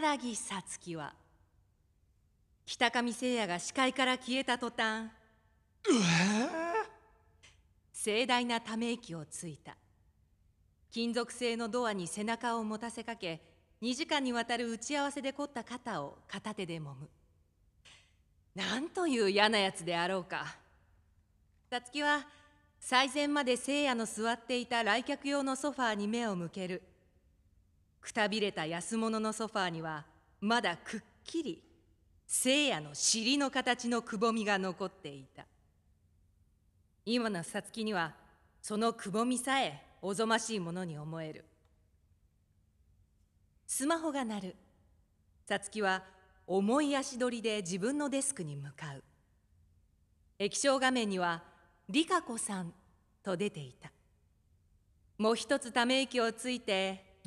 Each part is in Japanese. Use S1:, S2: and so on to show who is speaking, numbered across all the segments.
S1: ら月さつきは北上聖やが視界から消えた途端盛大なため息をついた金属製のドアに背中を持たせかけ2時間にわたる打ち合わせで凝った肩を片手で揉むなんという嫌なやつであろうかさつきは最前まで聖夜の座っていた来客用のソファーに目を向けるくたびれた安物のソファーにはまだくっきり聖夜の尻の形のくぼみが残っていた今のさつきにはそのくぼみさえおぞましいものに思えるスマホが鳴るさつきは重い足取りで自分のデスクに向かう液晶画面には「リカ子さん」と出ていたもう一つため息をついて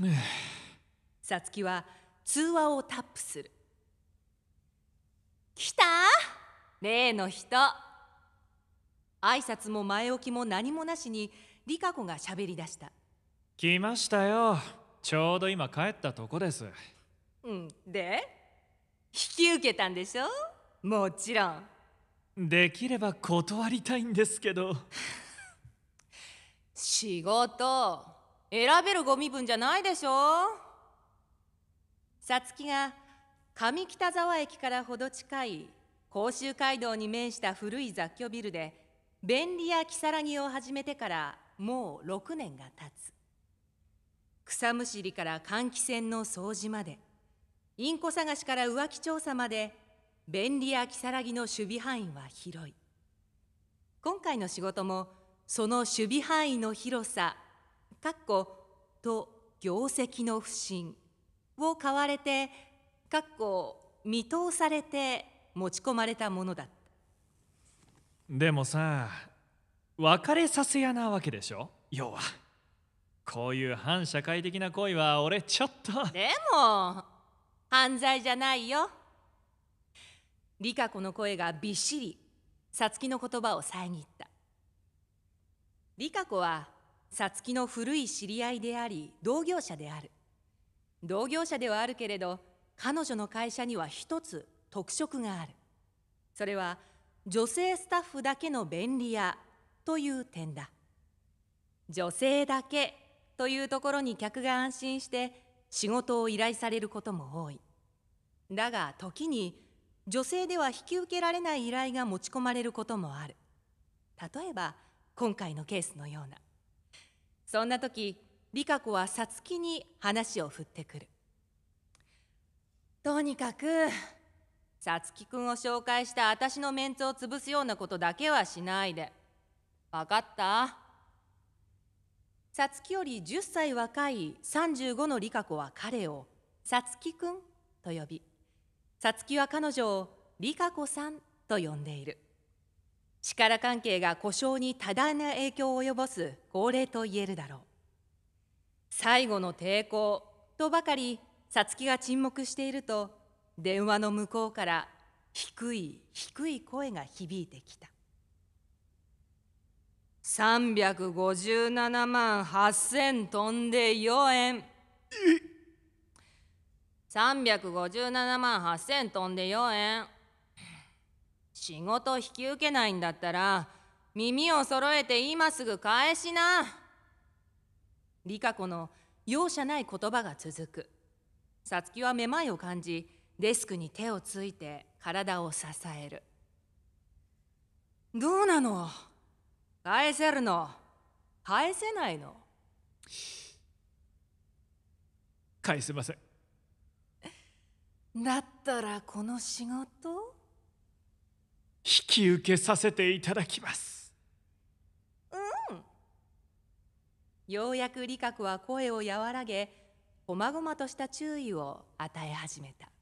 S1: さつきは通話をタップする来た例の人挨拶も前置きも何もなしにリカ子が喋り出した来ましたよちょうど今帰ったとこですうんで引き受けたんでしょもちろんできれば断りたいんですけど 仕事選べるご身分じゃないでしょさつきが上北沢駅からほど近い甲州街道に面した古い雑居ビルで便利や如月を始めてからもう6年が経つ草むしりから換気扇の掃除までインコ探しから浮気調査まで便利や如月の守備範囲は広い今回の仕事もその守備範囲の広さかっこと業績の不振を買われてかっこ見通されて持ち込まれたものだったでもさ別れさせ屋なわけでしょ要はこういう反社会的な恋は俺ちょっとでも犯罪じゃないよリカ子の声がびっしりサツキの言葉を遮ったリカ子はサツキの古い知り合いであり同業者である同業者ではあるけれど彼女の会社には一つ特色があるそれは女性スタッフだけの便利屋という点だ女性だけというところに客が安心して仕事を依頼されることも多いだが時に女性では引き受けられない依頼が持ち込まれることもある例えば今回のケースのようなそんな時理香子はさつきに話を振ってくるとにかくさつき君を紹介した私のメンツを潰すようなことだけはしないで分かったさつきより10歳若い35の理香子は彼をさつき君と呼びさつきは彼女を理香子さんと呼んでいる力関係が故障に多大な影響を及ぼす高齢と言えるだろう最後の抵抗とばかりさつきが沈黙していると電話の向こうから低い低い声が響いてきた357万8000飛んで4円357万8000飛んで4円仕事引き受けないんだったら耳を揃えて今すぐ返しな理香子の容赦ない言葉が続くさつきはめまいを感じデスクに手をついて体を支えるどうなの返せるの返せないの返せませんだったらこの仕事引き受けさせていただきますようやく理覚は声を和らげこまごまとした注意を与え始めた